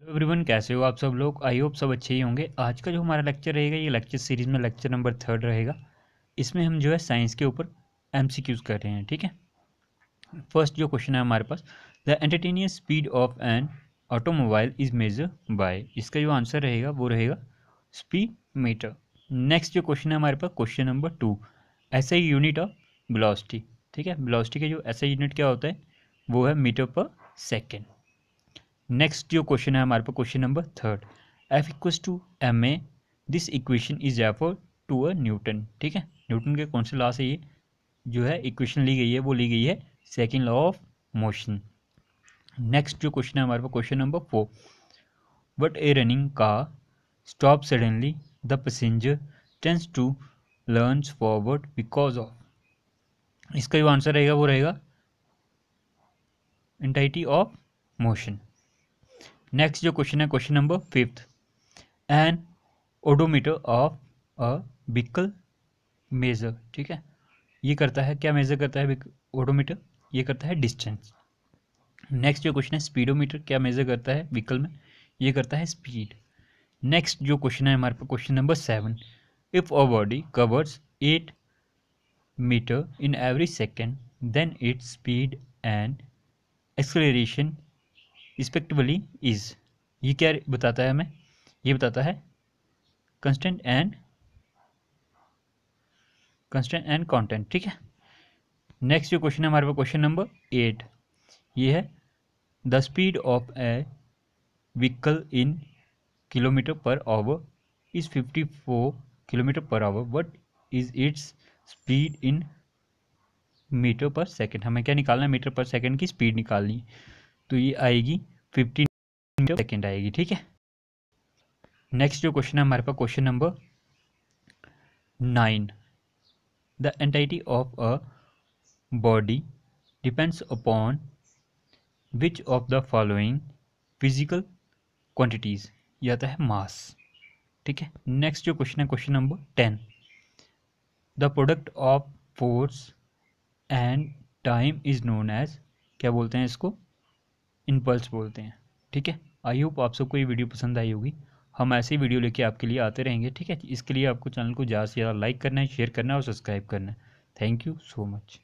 hello everyone कैसे हो आप सब लोग आई होप सब अच्छे ही होंगे आज का जो हमारा लेक्चर रहेगा ये लेक्चर सीरीज़ में लेक्चर नंबर थर्ड रहेगा इसमें हम जो है साइंस के ऊपर एम कर रहे हैं ठीक है फर्स्ट जो क्वेश्चन है हमारे पास the instantaneous speed of an automobile is measure by इसका जो आंसर रहेगा वो रहेगा स्पीड मीटर नेक्स्ट जो क्वेश्चन है हमारे पास क्वेश्चन नंबर टू ऐसे ही यूनिट ऑफ ब्लॉस्टी ठीक है ब्लॉस्टी का जो ऐसा यूनिट क्या होता है वो है मीटर पर सेकेंड नेक्स्ट जो क्वेश्चन है हमारे पास question number third F equal to M A this equation is F to a Newton ठीक है न्यूटन के कौन से लॉ से ये जो है इक्वेशन ली गई है वो ली गई है second law of motion next जो क्वेश्चन है हमारे पास question number four what a running car stop suddenly the passenger tends to lean forward because of इसका जो आंसर रहेगा वो रहेगा इंटाइटी ऑफ मोशन नेक्स्ट जो क्वेश्चन है question number fifth an odometer of a vehicle measure ठीक है ये करता है क्या मेज़र करता है ओडोमीटर ये करता है डिस्टेंस नेक्स्ट जो क्वेश्चन है स्पीडोमीटर क्या मेज़र करता है व्हीकल में ये करता है स्पीड नेक्स्ट जो क्वेश्चन है हमारे पास question number seven if a body covers eight metre in every second then its speed and acceleration respectively is ये क्या बताता है हमें ये बताता है constant and constant and content ठीक है नेक्स्ट जो क्वेश्चन है हमारे पास क्वेश्चन नंबर एट ये है the speed of a vehicle in kilometre per hour is fifty four kilometre per hour but is its speed in metre per second हमें क्या निकालना है मीटर पर सेकेंड की स्पीड निकालनी है तो ये आएगी फिफ्टीन मीटर सेकेंड आएगी ठीक है नेक्स्ट जो क्वेश्चन है हमारे पास question number nine the inertia of a body depends upon which of the following physical quantities या आता है मास ठीक है नेक्स्ट जो क्वेश्चन है question number ten the product of force and time is known as क्या बोलते हैं इसको इम्पल्स बोलते हैं ठीक है आई होप आप सबको ये वीडियो पसंद आई होगी हम ही वीडियो लेके आपके लिए आते रहेंगे ठीक है इसके लिए आपको चैनल को ज़्यादा से ज़्यादा लाइक करना है शेयर करना है और सब्सक्राइब करना है थैंक यू सो मच